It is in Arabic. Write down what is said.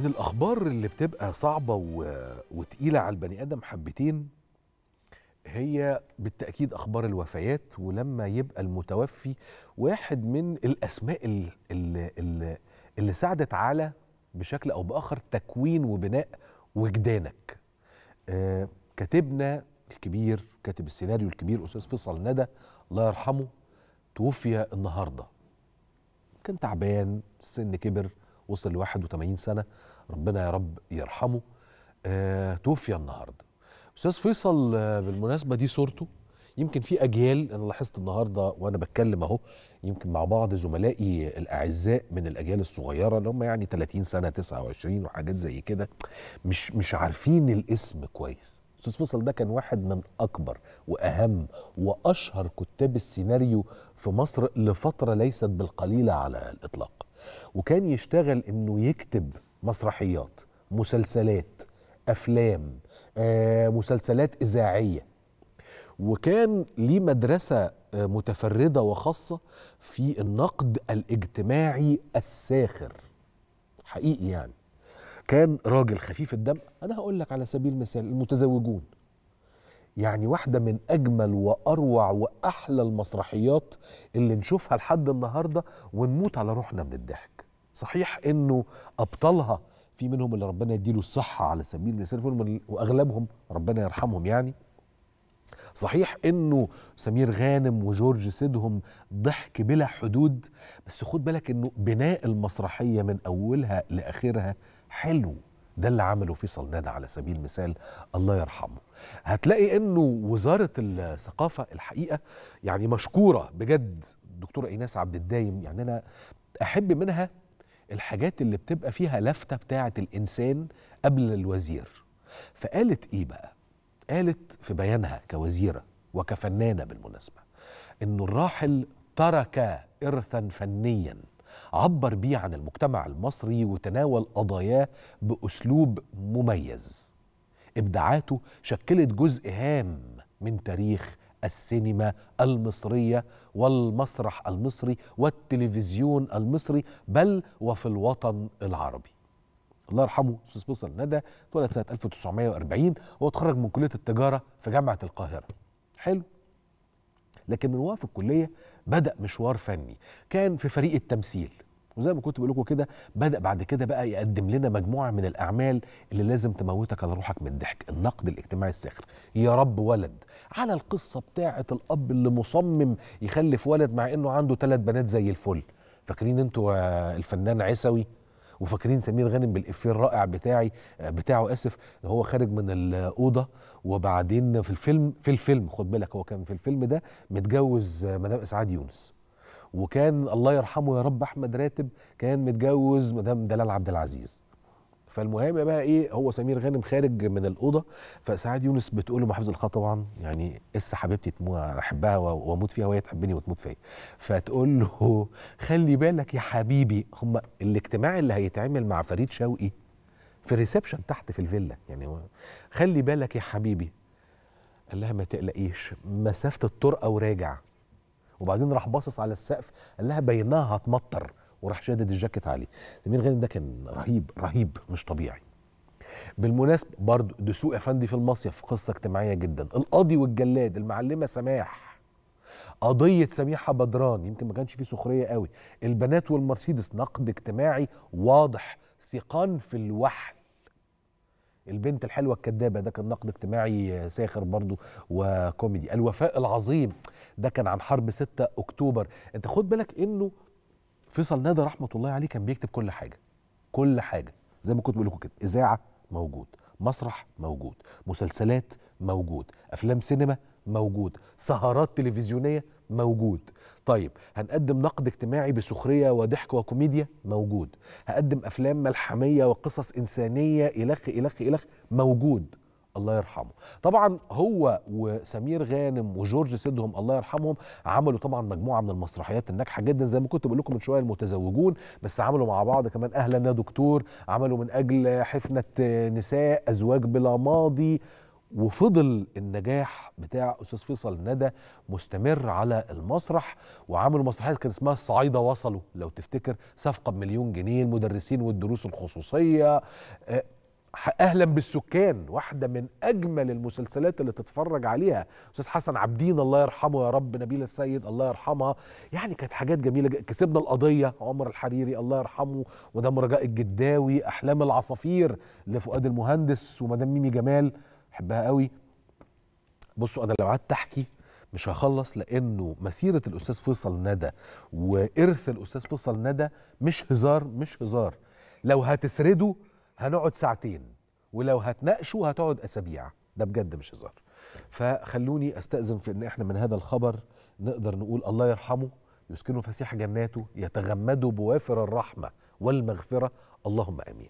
من الاخبار اللي بتبقى صعبه و... وتقيله على البني ادم حبتين هي بالتاكيد اخبار الوفيات ولما يبقى المتوفي واحد من الاسماء اللي, اللي, اللي ساعدت على بشكل او باخر تكوين وبناء وجدانك آه كاتبنا الكبير كاتب السيناريو الكبير استاذ فيصل ندى الله يرحمه توفي النهارده كان تعبان السن كبر وصل ل 81 سنه ربنا يا رب يرحمه آه توفي النهارده استاذ فيصل آه بالمناسبه دي صورته يمكن في اجيال انا لاحظت النهارده وانا بتكلم اهو يمكن مع بعض زملائي الاعزاء من الاجيال الصغيره اللي هم يعني 30 سنه 29 وحاجات زي كده مش مش عارفين الاسم كويس استاذ فيصل ده كان واحد من اكبر واهم واشهر كتاب السيناريو في مصر لفتره ليست بالقليله على الاطلاق وكان يشتغل انه يكتب مسرحيات مسلسلات افلام آه مسلسلات اذاعيه وكان ليه مدرسه آه، متفرده وخاصه في النقد الاجتماعي الساخر حقيقي يعني كان راجل خفيف الدم انا هقول لك على سبيل المثال المتزوجون يعني واحدة من أجمل وأروع وأحلى المسرحيات اللي نشوفها لحد النهاردة ونموت على روحنا من الضحك صحيح إنه أبطالها في منهم اللي ربنا يديله الصحة على سبيل المثال وأغلبهم ربنا يرحمهم يعني صحيح انه سمير غانم وجورج سيدهم ضحك بلا حدود بس خد بالك انه بناء المسرحيه من اولها لاخرها حلو ده اللي عمله فيصل ندى على سبيل المثال الله يرحمه هتلاقي انه وزاره الثقافه الحقيقه يعني مشكوره بجد دكتوره ايناس عبد الدايم يعني انا احب منها الحاجات اللي بتبقى فيها لفته بتاعه الانسان قبل الوزير فقالت ايه بقى قالت في بيانها كوزيره وكفنانه بالمناسبه انه الراحل ترك ارثا فنيا عبر بيه عن المجتمع المصري وتناول قضاياه بأسلوب مميز إبداعاته شكلت جزء هام من تاريخ السينما المصرية والمسرح المصري والتلفزيون المصري بل وفي الوطن العربي الله يرحمه استاذ فيصل ندى اتولد سنه 1940 وهو اتخرج من كليه التجاره في جامعه القاهره حلو لكن من وقف الكليه بدا مشوار فني كان في فريق التمثيل وزي ما كنت بقول لكم كده بدا بعد كده بقى يقدم لنا مجموعه من الاعمال اللي لازم تموتك على روحك من الضحك النقد الاجتماعي الساخر يا رب ولد على القصه بتاعه الاب اللي مصمم يخلف ولد مع انه عنده ثلاث بنات زي الفل فاكرين انتوا آه، الفنان عيسوي وفاكرين سمير غانم بالإفيه الرائع بتاعي آه، بتاعه اسف ان هو خارج من الاوضه وبعدين في الفيلم في الفيلم خد بالك هو كان في الفيلم ده متجوز آه، مدام اسعاد يونس وكان الله يرحمه يا رب احمد راتب كان متجوز مدام دلال عبد العزيز فالمهم بقى ايه هو سمير غانم خارج من الاوضه فسعاد يونس بتقول له محافظ الخط طبعا يعني اس حبيبتي احبها واموت فيها وهي تحبني وتموت فيا فتقول له خلي بالك يا حبيبي هم الاجتماع اللي هيتعمل مع فريد شوقي في الريسبشن تحت في الفيلا يعني هو خلي بالك يا حبيبي قال لها ما تقلقيش مسافه الطرقه وراجع وبعدين راح باصص على السقف قال لها بينها هتمطر وراح شادد الجاكيت عليه سمير غانم ده كان رهيب رهيب مش طبيعي بالمناسبة برضه دسوق أفندي في المصيف قصة اجتماعية جدا القاضي والجلاد المعلمة سماح قضية سميحة بدران يمكن ما كانش فيه سخرية قوي البنات والمرسيدس نقد اجتماعي واضح سيقان في الوحل البنت الحلوة الكدابة ده كان نقد اجتماعي ساخر برضو وكوميدي الوفاء العظيم ده كان عن حرب 6 أكتوبر أنت خد بالك إنه فيصل نادر رحمه الله عليه كان بيكتب كل حاجه كل حاجه زي ما كنت بقول لكم كده اذاعه موجود مسرح موجود مسلسلات موجود افلام سينما موجود سهرات تلفزيونيه موجود طيب هنقدم نقد اجتماعي بسخريه وضحك وكوميديا موجود هقدم افلام ملحميه وقصص انسانيه الخ الخ الخ موجود الله يرحمه طبعا هو وسمير غانم وجورج سيدهم الله يرحمهم عملوا طبعا مجموعه من المسرحيات الناجحه جدا زي ما كنت بقول لكم من شويه المتزوجون بس عملوا مع بعض كمان اهلا يا دكتور عملوا من اجل حفنه نساء ازواج بلا ماضي وفضل النجاح بتاع استاذ فيصل ندى مستمر على المسرح وعملوا مسرحيات كان اسمها الصعايده وصلوا لو تفتكر صفقه بمليون جنيه المدرسين والدروس الخصوصيه آه، اهلا بالسكان واحده من اجمل المسلسلات اللي تتفرج عليها استاذ حسن عبدين الله يرحمه يا رب نبيل السيد الله يرحمها يعني كانت حاجات جميله كسبنا القضيه عمر الحريري الله يرحمه مدام رجاء الجداوي احلام العصافير لفؤاد المهندس ومدام ميمي جمال بحبها قوي بصوا انا لو قعدت احكي مش هخلص لانه مسيره الاستاذ فيصل ندى وارث الاستاذ فيصل ندى مش هزار مش هزار لو هتسرده هنقعد ساعتين ولو هتناقشوا هتقعد اسابيع ده بجد مش هزار فخلوني استاذن في ان احنا من هذا الخبر نقدر نقول الله يرحمه يسكنه فسيح جناته يتغمدوا بوافر الرحمه والمغفره اللهم امين